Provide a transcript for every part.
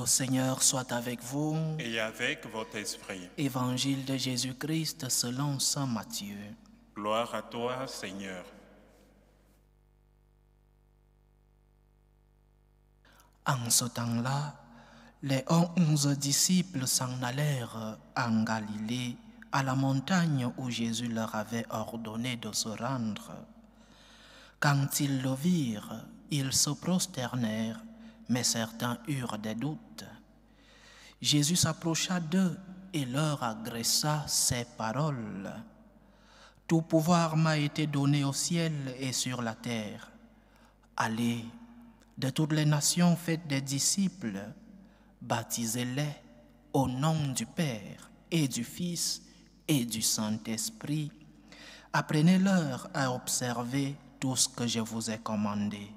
Le Seigneur soit avec vous. Et avec votre esprit. Évangile de Jésus-Christ selon Saint Matthieu. Gloire à toi, Seigneur. En ce temps-là, les onze disciples s'en allèrent en Galilée, à la montagne où Jésus leur avait ordonné de se rendre. Quand ils le virent, ils se prosternèrent mais certains eurent des doutes. Jésus s'approcha d'eux et leur agressa ces paroles. Tout pouvoir m'a été donné au ciel et sur la terre. Allez, de toutes les nations faites des disciples, baptisez-les au nom du Père et du Fils et du Saint-Esprit. Apprenez-leur à observer tout ce que je vous ai commandé.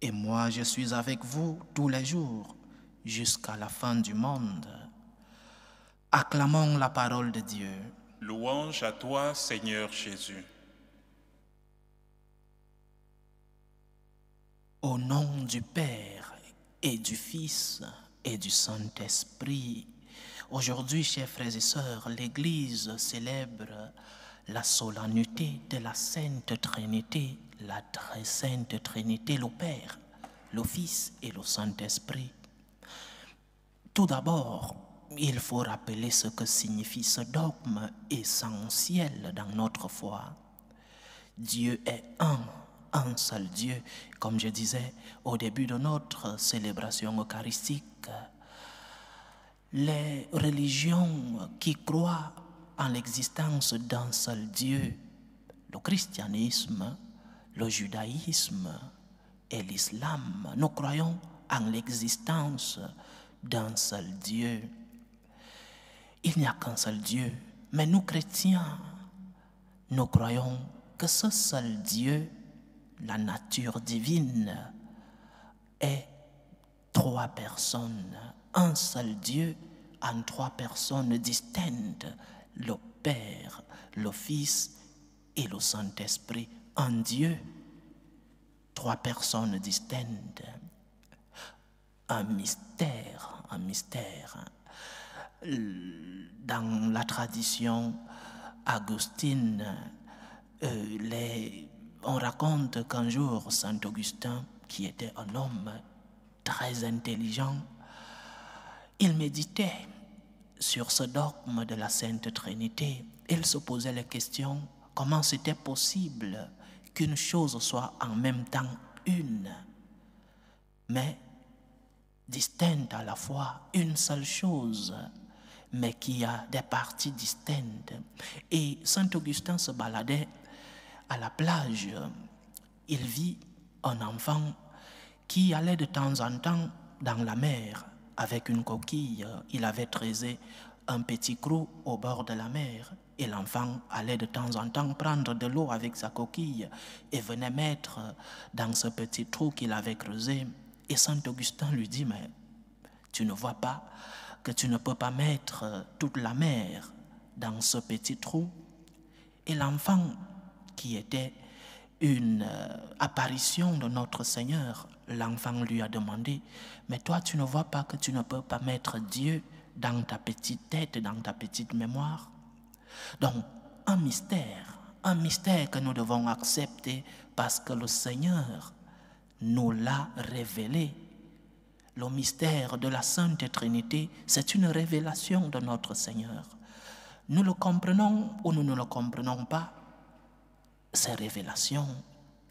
Et moi, je suis avec vous tous les jours jusqu'à la fin du monde. Acclamons la parole de Dieu. Louange à toi, Seigneur Jésus. Au nom du Père et du Fils et du Saint-Esprit, aujourd'hui, chers frères et sœurs, l'Église célèbre la solennité de la Sainte Trinité, la très Sainte Trinité, le Père, le Fils et le Saint-Esprit. Tout d'abord, il faut rappeler ce que signifie ce dogme essentiel dans notre foi. Dieu est un, un seul Dieu, comme je disais au début de notre célébration eucharistique. Les religions qui croient en l'existence d'un seul Dieu, le christianisme, le judaïsme et l'islam. Nous croyons en l'existence d'un seul Dieu. Il n'y a qu'un seul Dieu, mais nous chrétiens, nous croyons que ce seul Dieu, la nature divine, est trois personnes, un seul Dieu en trois personnes distinctes, le Père, le Fils et le Saint-Esprit en Dieu. Trois personnes distinctes. Un mystère, un mystère. Dans la tradition Augustine, euh, on raconte qu'un jour, Saint Augustin, qui était un homme très intelligent, il méditait sur ce dogme de la Sainte Trinité, il se posait la question comment c'était possible qu'une chose soit en même temps une, mais distincte à la fois, une seule chose, mais qui a des parties distinctes. Et Saint Augustin se baladait à la plage. Il vit un enfant qui allait de temps en temps dans la mer avec une coquille, il avait trésé un petit trou au bord de la mer. Et l'enfant allait de temps en temps prendre de l'eau avec sa coquille et venait mettre dans ce petit trou qu'il avait creusé. Et Saint Augustin lui dit, mais tu ne vois pas que tu ne peux pas mettre toute la mer dans ce petit trou Et l'enfant qui était une euh, apparition de notre Seigneur, l'enfant lui a demandé, mais toi tu ne vois pas que tu ne peux pas mettre Dieu dans ta petite tête, dans ta petite mémoire. Donc, un mystère, un mystère que nous devons accepter parce que le Seigneur nous l'a révélé. Le mystère de la Sainte Trinité, c'est une révélation de notre Seigneur. Nous le comprenons ou nous ne le comprenons pas, ces révélations,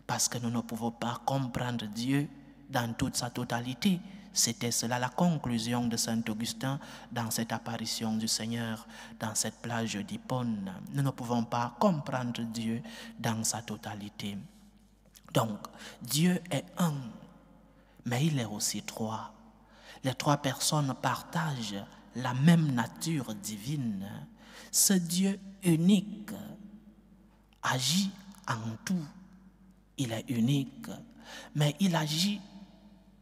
parce que nous ne pouvons pas comprendre Dieu dans toute sa totalité. C'était cela la conclusion de Saint Augustin dans cette apparition du Seigneur, dans cette plage d'Ipone Nous ne pouvons pas comprendre Dieu dans sa totalité. Donc, Dieu est un, mais il est aussi trois. Les trois personnes partagent la même nature divine. Ce Dieu unique agit en tout, il est unique, mais il agit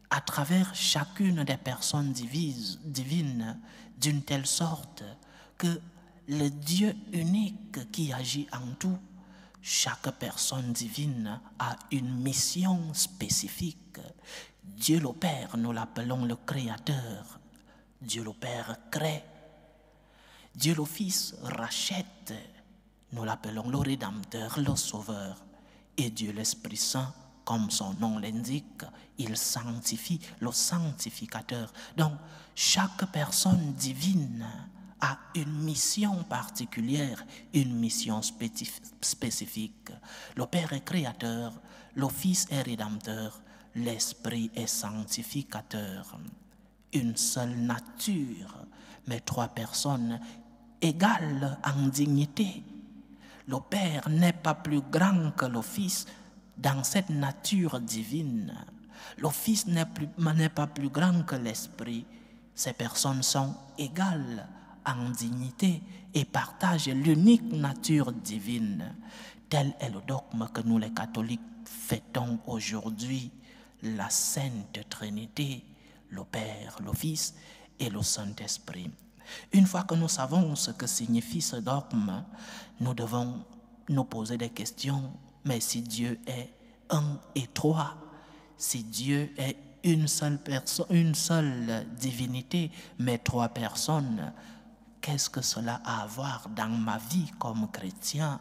à travers chacune des personnes divines d'une telle sorte que le Dieu unique qui agit en tout, chaque personne divine a une mission spécifique. Dieu le Père, nous l'appelons le Créateur. Dieu le Père crée. Dieu le Fils rachète. Nous l'appelons le Rédempteur, le Sauveur. Et Dieu l'Esprit Saint, comme son nom l'indique, il sanctifie le sanctificateur. Donc, chaque personne divine a une mission particulière, une mission spécifique. Le Père est créateur, le Fils est rédempteur, l'Esprit est sanctificateur. Une seule nature, mais trois personnes égales en dignité le Père n'est pas plus grand que le Fils dans cette nature divine. Le Fils n'est pas plus grand que l'Esprit. Ces personnes sont égales en dignité et partagent l'unique nature divine. Tel est le dogme que nous les catholiques fêtons aujourd'hui, la Sainte Trinité, le Père, le Fils et le Saint-Esprit. Une fois que nous savons ce que signifie ce dogme, nous devons nous poser des questions. Mais si Dieu est un et trois, si Dieu est une seule personne, une seule divinité, mais trois personnes, qu'est-ce que cela a à voir dans ma vie comme chrétien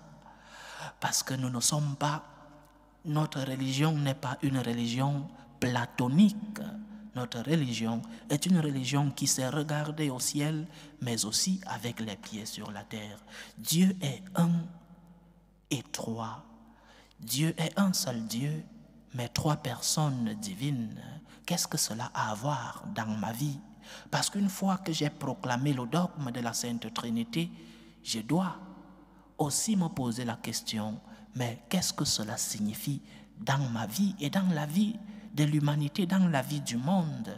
Parce que nous ne sommes pas, notre religion n'est pas une religion platonique. Notre religion est une religion qui s'est regardée au ciel, mais aussi avec les pieds sur la terre. Dieu est un et trois. Dieu est un seul Dieu, mais trois personnes divines. Qu'est-ce que cela a à voir dans ma vie Parce qu'une fois que j'ai proclamé le dogme de la Sainte Trinité, je dois aussi me poser la question, mais qu'est-ce que cela signifie dans ma vie et dans la vie de l'humanité dans la vie du monde,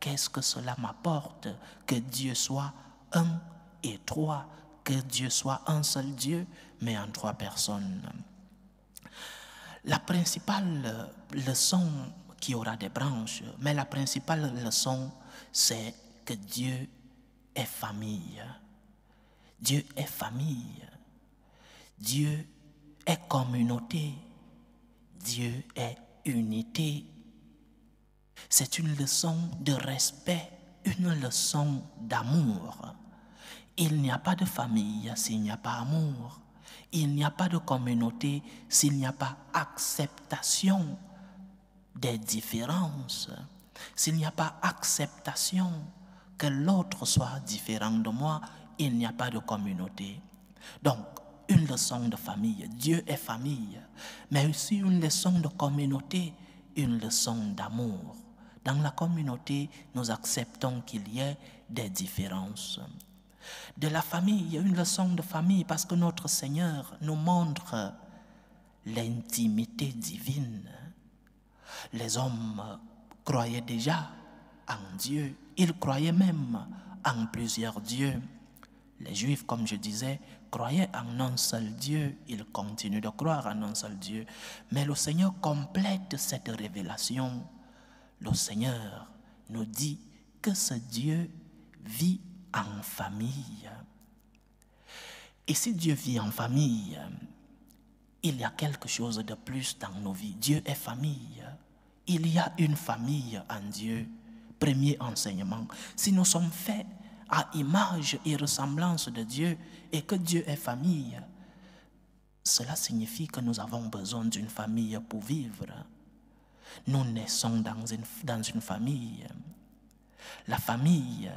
qu'est-ce que cela m'apporte que Dieu soit un et trois, que Dieu soit un seul Dieu, mais en trois personnes. La principale leçon qui aura des branches, mais la principale leçon, c'est que Dieu est famille. Dieu est famille. Dieu est communauté. Dieu est unité. C'est une leçon de respect, une leçon d'amour. Il n'y a pas de famille s'il n'y a pas amour. Il n'y a pas de communauté s'il n'y a pas acceptation des différences. S'il n'y a pas acceptation que l'autre soit différent de moi, il n'y a pas de communauté. Donc, une leçon de famille, Dieu est famille, mais aussi une leçon de communauté, une leçon d'amour. Dans la communauté, nous acceptons qu'il y ait des différences. De la famille, il y a une leçon de famille parce que notre Seigneur nous montre l'intimité divine. Les hommes croyaient déjà en Dieu, ils croyaient même en plusieurs dieux. Les Juifs, comme je disais, croyaient en un seul Dieu, ils continuent de croire en un seul Dieu. Mais le Seigneur complète cette révélation le Seigneur nous dit que ce Dieu vit en famille. Et si Dieu vit en famille, il y a quelque chose de plus dans nos vies. Dieu est famille. Il y a une famille en Dieu. Premier enseignement. Si nous sommes faits à image et ressemblance de Dieu et que Dieu est famille, cela signifie que nous avons besoin d'une famille pour vivre. Nous naissons dans une, dans une famille. La famille,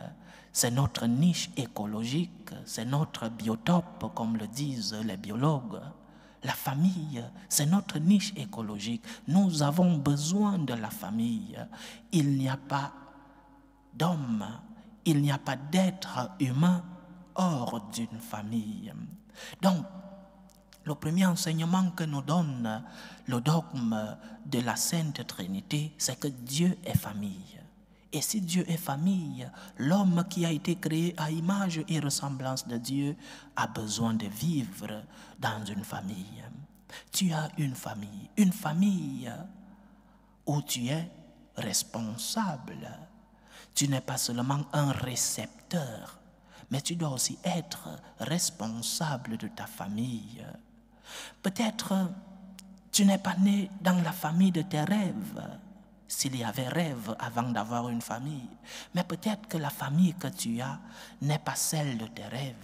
c'est notre niche écologique, c'est notre biotope, comme le disent les biologues. La famille, c'est notre niche écologique. Nous avons besoin de la famille. Il n'y a pas d'homme, il n'y a pas d'être humain hors d'une famille. Donc, le premier enseignement que nous donne le dogme de la Sainte Trinité, c'est que Dieu est famille. Et si Dieu est famille, l'homme qui a été créé à image et ressemblance de Dieu a besoin de vivre dans une famille. Tu as une famille, une famille où tu es responsable. Tu n'es pas seulement un récepteur, mais tu dois aussi être responsable de ta famille. Peut-être euh, tu n'es pas né dans la famille de tes rêves, s'il y avait rêve avant d'avoir une famille. Mais peut-être que la famille que tu as n'est pas celle de tes rêves,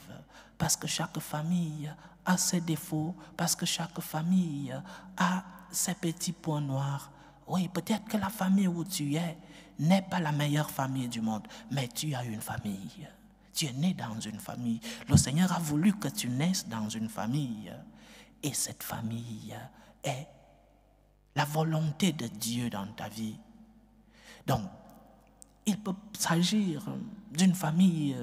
parce que chaque famille a ses défauts, parce que chaque famille a ses petits points noirs. Oui, peut-être que la famille où tu es n'est pas la meilleure famille du monde, mais tu as une famille. Tu es né dans une famille. Le Seigneur a voulu que tu naisses dans une famille et cette famille est la volonté de Dieu dans ta vie. Donc, il peut s'agir d'une famille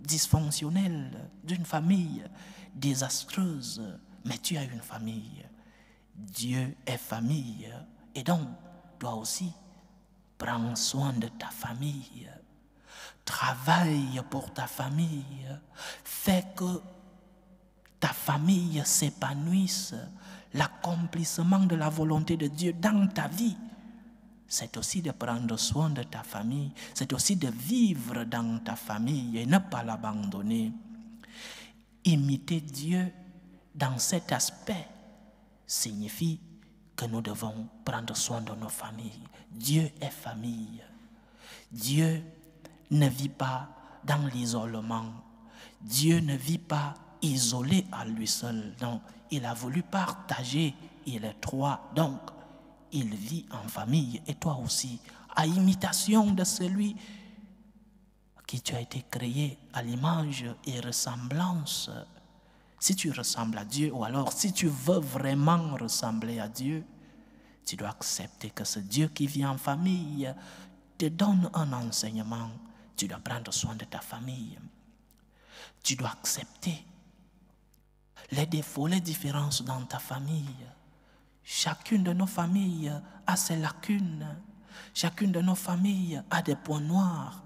dysfonctionnelle, d'une famille désastreuse, mais tu as une famille. Dieu est famille et donc toi aussi, prends soin de ta famille. Travaille pour ta famille. Fais que ta famille s'épanouisse, l'accomplissement de la volonté de Dieu dans ta vie, c'est aussi de prendre soin de ta famille, c'est aussi de vivre dans ta famille et ne pas l'abandonner. Imiter Dieu dans cet aspect signifie que nous devons prendre soin de nos familles. Dieu est famille. Dieu ne vit pas dans l'isolement. Dieu ne vit pas isolé à lui seul. Donc, il a voulu partager. Il est trois. Donc, il vit en famille et toi aussi, à imitation de celui qui tu as été créé à l'image et ressemblance. Si tu ressembles à Dieu, ou alors si tu veux vraiment ressembler à Dieu, tu dois accepter que ce Dieu qui vit en famille te donne un enseignement. Tu dois prendre soin de ta famille. Tu dois accepter les défauts, les différences dans ta famille. Chacune de nos familles a ses lacunes. Chacune de nos familles a des points noirs.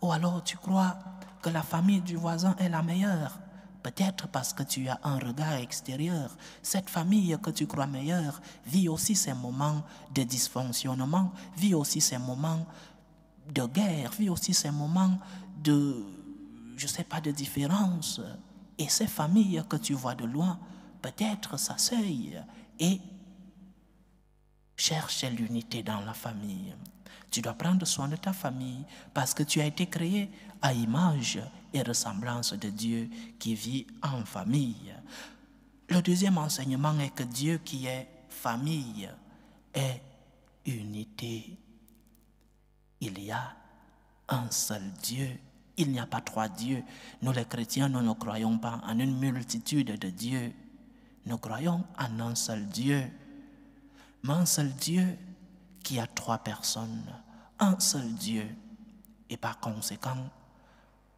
Ou alors tu crois que la famille du voisin est la meilleure. Peut-être parce que tu as un regard extérieur. Cette famille que tu crois meilleure vit aussi ses moments de dysfonctionnement, vit aussi ses moments de guerre, vit aussi ses moments de, je sais pas, de différence. Et ces familles que tu vois de loin, peut-être s'asseuillent et cherchent l'unité dans la famille. Tu dois prendre soin de ta famille parce que tu as été créé à image et ressemblance de Dieu qui vit en famille. Le deuxième enseignement est que Dieu qui est famille est unité. Il y a un seul Dieu il n'y a pas trois dieux. Nous les chrétiens, nous ne croyons pas en une multitude de dieux. Nous croyons en un seul Dieu. Mais un seul Dieu qui a trois personnes. Un seul Dieu. Et par conséquent,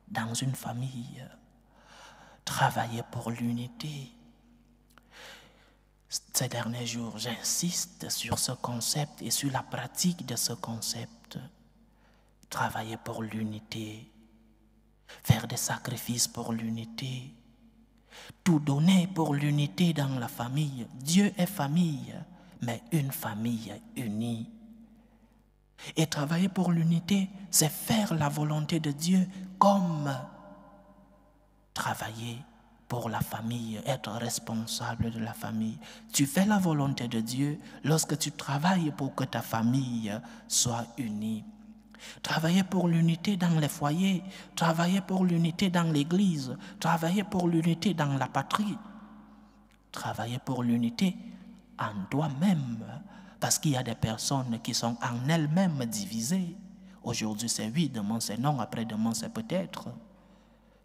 dans une famille, travailler pour l'unité. Ces derniers jours, j'insiste sur ce concept et sur la pratique de ce concept. Travailler pour l'unité faire des sacrifices pour l'unité, tout donner pour l'unité dans la famille. Dieu est famille, mais une famille unie. Et travailler pour l'unité, c'est faire la volonté de Dieu comme travailler pour la famille, être responsable de la famille. Tu fais la volonté de Dieu lorsque tu travailles pour que ta famille soit unie. Travailler pour l'unité dans les foyers, travailler pour l'unité dans l'Église, travailler pour l'unité dans la patrie, travailler pour l'unité en toi-même, parce qu'il y a des personnes qui sont en elles-mêmes divisées. Aujourd'hui c'est oui, demain c'est non, après-demain c'est peut-être.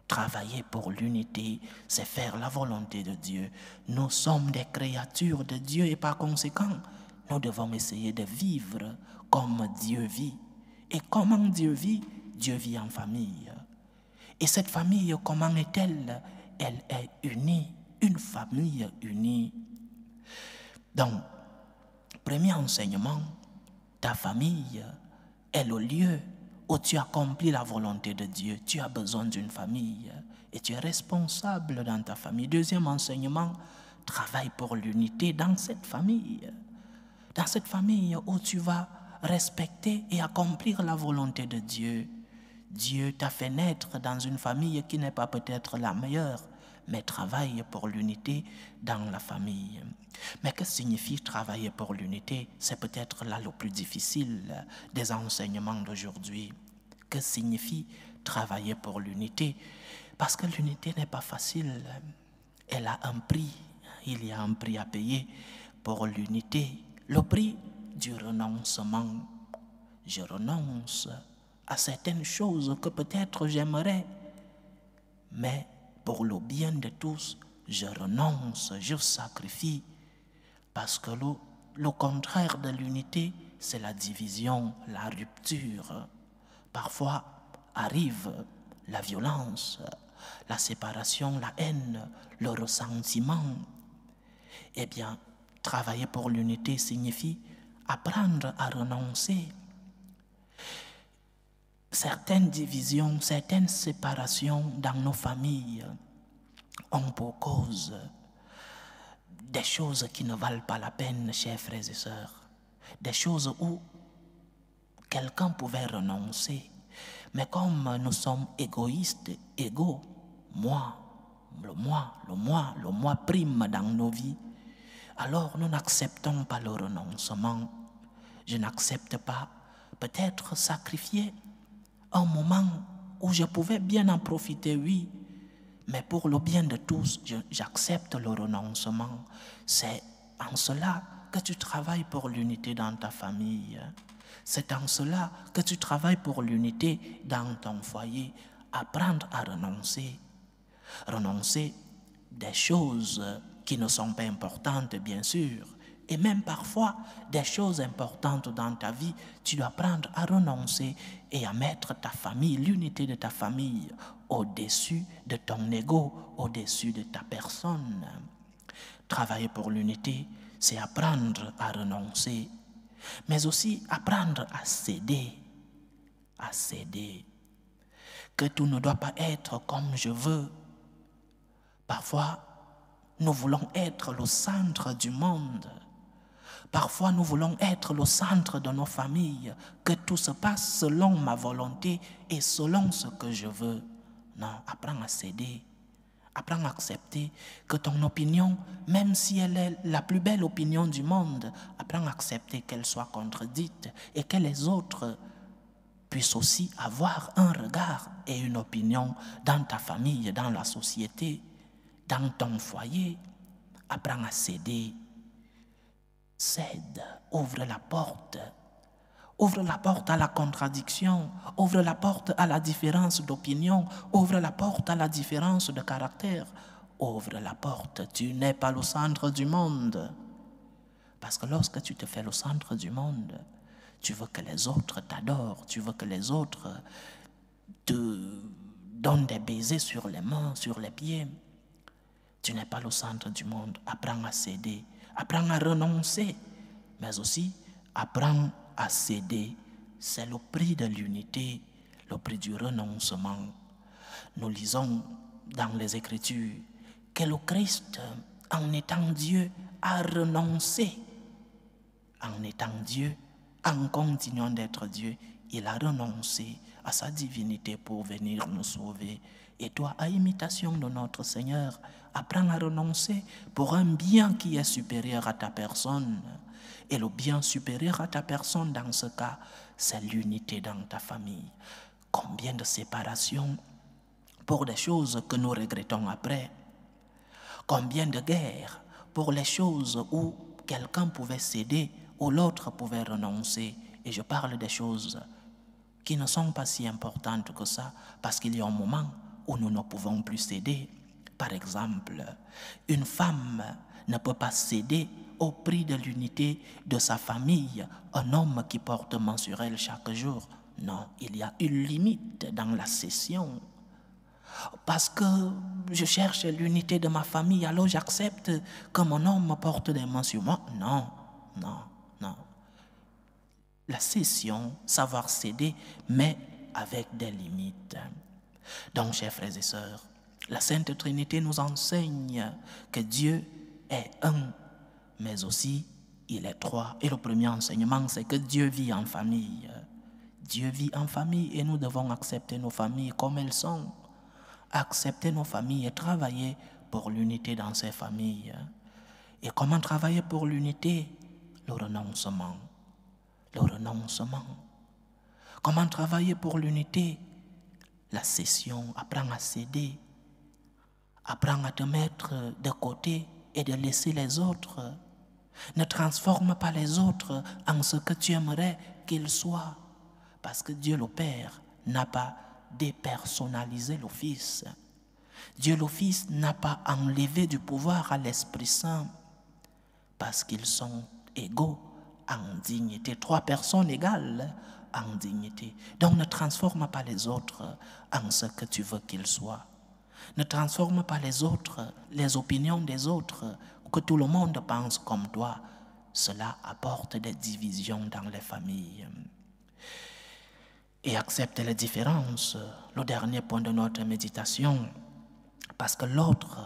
Travailler pour l'unité, c'est faire la volonté de Dieu. Nous sommes des créatures de Dieu et par conséquent, nous devons essayer de vivre comme Dieu vit. Et comment Dieu vit Dieu vit en famille. Et cette famille, comment est-elle Elle est unie, une famille unie. Donc, premier enseignement, ta famille est le lieu où tu accomplis la volonté de Dieu. Tu as besoin d'une famille et tu es responsable dans ta famille. Deuxième enseignement, travaille pour l'unité dans cette famille. Dans cette famille où tu vas respecter et accomplir la volonté de Dieu. Dieu t'a fait naître dans une famille qui n'est pas peut-être la meilleure, mais travaille pour l'unité dans la famille. Mais que signifie travailler pour l'unité C'est peut-être là le plus difficile des enseignements d'aujourd'hui. Que signifie travailler pour l'unité Parce que l'unité n'est pas facile. Elle a un prix. Il y a un prix à payer pour l'unité. Le prix du renoncement. Je renonce à certaines choses que peut-être j'aimerais, mais pour le bien de tous, je renonce, je sacrifie, parce que le, le contraire de l'unité, c'est la division, la rupture. Parfois arrive la violence, la séparation, la haine, le ressentiment. Eh bien, travailler pour l'unité signifie apprendre à renoncer certaines divisions, certaines séparations dans nos familles ont pour cause des choses qui ne valent pas la peine, chers frères et sœurs, des choses où quelqu'un pouvait renoncer. Mais comme nous sommes égoïstes, égaux, moi, le moi, le moi, le moi prime dans nos vies, alors nous n'acceptons pas le renoncement je n'accepte pas peut-être sacrifier un moment où je pouvais bien en profiter, oui, mais pour le bien de tous, j'accepte le renoncement. C'est en cela que tu travailles pour l'unité dans ta famille. C'est en cela que tu travailles pour l'unité dans ton foyer. Apprendre à renoncer. Renoncer des choses qui ne sont pas importantes, bien sûr, et même parfois, des choses importantes dans ta vie, tu dois apprendre à renoncer et à mettre ta famille, l'unité de ta famille, au-dessus de ton ego, au-dessus de ta personne. Travailler pour l'unité, c'est apprendre à renoncer, mais aussi apprendre à céder, à céder. Que tout ne doit pas être comme je veux. Parfois, nous voulons être le centre du monde Parfois, nous voulons être le centre de nos familles, que tout se passe selon ma volonté et selon ce que je veux. Non, apprends à céder. Apprends à accepter que ton opinion, même si elle est la plus belle opinion du monde, apprends à accepter qu'elle soit contredite et que les autres puissent aussi avoir un regard et une opinion dans ta famille, dans la société, dans ton foyer. Apprends à céder cède, ouvre la porte. Ouvre la porte à la contradiction, ouvre la porte à la différence d'opinion, ouvre la porte à la différence de caractère. Ouvre la porte, tu n'es pas le centre du monde. Parce que lorsque tu te fais le centre du monde, tu veux que les autres t'adorent, tu veux que les autres te donnent des baisers sur les mains, sur les pieds. Tu n'es pas le centre du monde, apprends à céder Apprendre à renoncer, mais aussi apprendre à céder. C'est le prix de l'unité, le prix du renoncement. Nous lisons dans les Écritures que le Christ, en étant Dieu, a renoncé. En étant Dieu, en continuant d'être Dieu, il a renoncé à sa divinité pour venir nous sauver. Et toi, à imitation de notre Seigneur, apprends à renoncer pour un bien qui est supérieur à ta personne. Et le bien supérieur à ta personne, dans ce cas, c'est l'unité dans ta famille. Combien de séparations pour des choses que nous regrettons après Combien de guerres pour les choses où quelqu'un pouvait céder ou l'autre pouvait renoncer Et je parle des choses qui ne sont pas si importantes que ça, parce qu'il y a un moment où nous ne pouvons plus céder. Par exemple, une femme ne peut pas céder au prix de l'unité de sa famille, un homme qui porte mensurelle chaque jour. Non, il y a une limite dans la cession. Parce que je cherche l'unité de ma famille, alors j'accepte que mon homme porte des mensures moi. Non, non, non la session, savoir céder, mais avec des limites. Donc, chers frères et sœurs, la Sainte Trinité nous enseigne que Dieu est un, mais aussi il est trois. Et le premier enseignement, c'est que Dieu vit en famille. Dieu vit en famille et nous devons accepter nos familles comme elles sont. Accepter nos familles et travailler pour l'unité dans ces familles. Et comment travailler pour l'unité Le renoncement le renoncement. Comment travailler pour l'unité La session, apprends à céder, apprends à te mettre de côté et de laisser les autres. Ne transforme pas les autres en ce que tu aimerais qu'ils soient, parce que Dieu le Père n'a pas dépersonnalisé l'office. Dieu le Fils n'a pas enlevé du pouvoir à l'Esprit Saint, parce qu'ils sont égaux en dignité. Trois personnes égales en dignité. Donc ne transforme pas les autres en ce que tu veux qu'ils soient. Ne transforme pas les autres, les opinions des autres, que tout le monde pense comme toi. Cela apporte des divisions dans les familles. Et accepte les différences, le dernier point de notre méditation, parce que l'autre,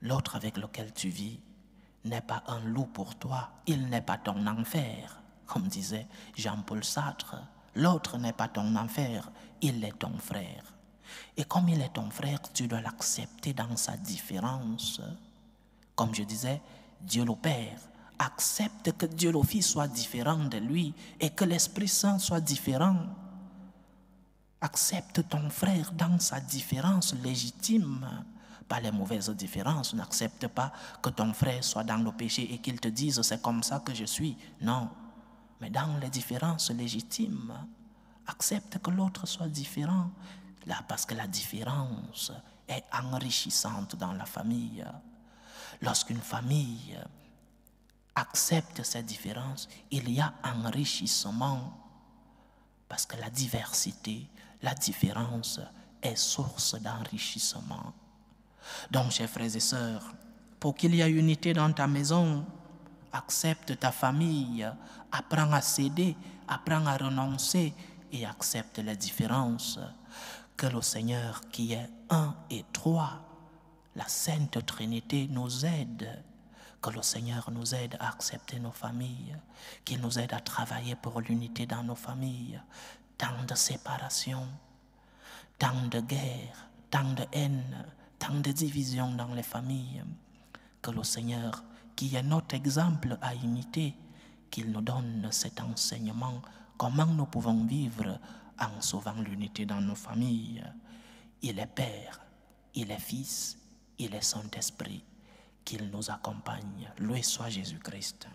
l'autre avec lequel tu vis, n'est pas un loup pour toi, il n'est pas ton enfer, comme disait Jean-Paul Sartre. L'autre n'est pas ton enfer, il est ton frère. Et comme il est ton frère, tu dois l'accepter dans sa différence. Comme je disais, Dieu le Père accepte que Dieu le Fils soit différent de lui et que l'Esprit Saint soit différent. Accepte ton frère dans sa différence légitime pas les mauvaises différences, n'accepte pas que ton frère soit dans le péché et qu'il te dise c'est comme ça que je suis. Non, mais dans les différences légitimes, accepte que l'autre soit différent. Là, parce que la différence est enrichissante dans la famille. Lorsqu'une famille accepte ces différences, il y a enrichissement. Parce que la diversité, la différence est source d'enrichissement. Donc, chers frères et sœurs, pour qu'il y ait unité dans ta maison, accepte ta famille, apprends à céder, apprends à renoncer et accepte les différences. Que le Seigneur qui est un et trois, la Sainte Trinité nous aide. Que le Seigneur nous aide à accepter nos familles, qu'il nous aide à travailler pour l'unité dans nos familles. Tant de séparations, tant de guerres, tant de haine, tant de divisions dans les familles, que le Seigneur, qui est notre exemple à imiter, qu'il nous donne cet enseignement, comment nous pouvons vivre en sauvant l'unité dans nos familles. Il est Père, il est Fils, il est Saint-Esprit, qu'il nous accompagne. Lui soit Jésus-Christ.